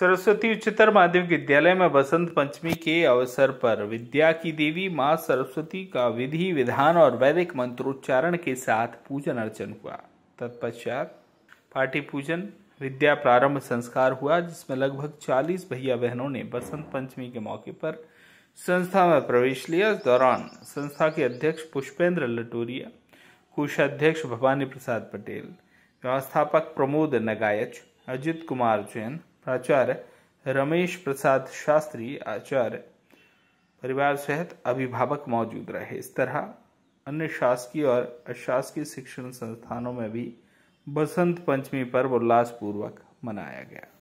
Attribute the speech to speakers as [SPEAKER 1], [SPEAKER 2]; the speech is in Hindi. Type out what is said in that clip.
[SPEAKER 1] सरस्वती उच्चतर माध्यमिक विद्यालय में बसंत पंचमी के अवसर पर विद्या की देवी माँ सरस्वती का विधि विधान और वैदिक मंत्रोच्चारण के साथ पूजन अर्चन हुआ तत्पश्चात पाठी पूजन विद्या प्रारंभ संस्कार हुआ जिसमें लगभग 40 भैया बहनों ने बसंत पंचमी के मौके पर संस्था में प्रवेश लिया इस दौरान संस्था के अध्यक्ष पुष्पेंद्र लटोरिया कोषाध्यक्ष भवानी प्रसाद पटेल व्यवस्थापक प्रमोद नगायच अजित कुमार जैन प्राचार्य रमेश प्रसाद शास्त्री आचार्य परिवार सहित अभिभावक मौजूद रहे इस तरह अन्य शासकीय और अशासकीय शिक्षण संस्थानों में भी बसंत पंचमी पर्व उल्लासपूर्वक मनाया गया